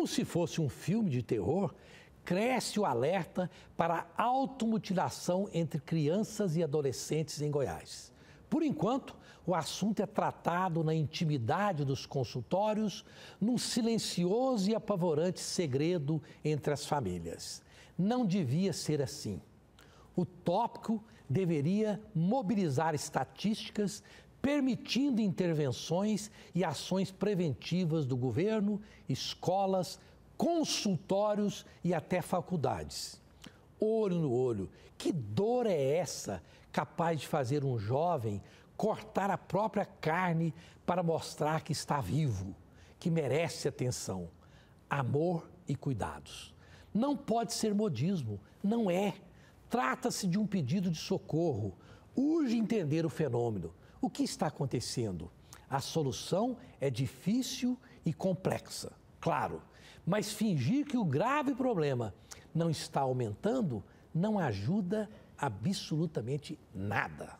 como se fosse um filme de terror, cresce o alerta para a automutilação entre crianças e adolescentes em Goiás. Por enquanto, o assunto é tratado na intimidade dos consultórios, num silencioso e apavorante segredo entre as famílias. Não devia ser assim. O tópico deveria mobilizar estatísticas, permitindo intervenções e ações preventivas do governo, escolas, consultórios e até faculdades. Olho no olho, que dor é essa capaz de fazer um jovem cortar a própria carne para mostrar que está vivo, que merece atenção, amor e cuidados? Não pode ser modismo, não é. Trata-se de um pedido de socorro. Urge entender o fenômeno, o que está acontecendo? A solução é difícil e complexa, claro, mas fingir que o grave problema não está aumentando não ajuda absolutamente nada.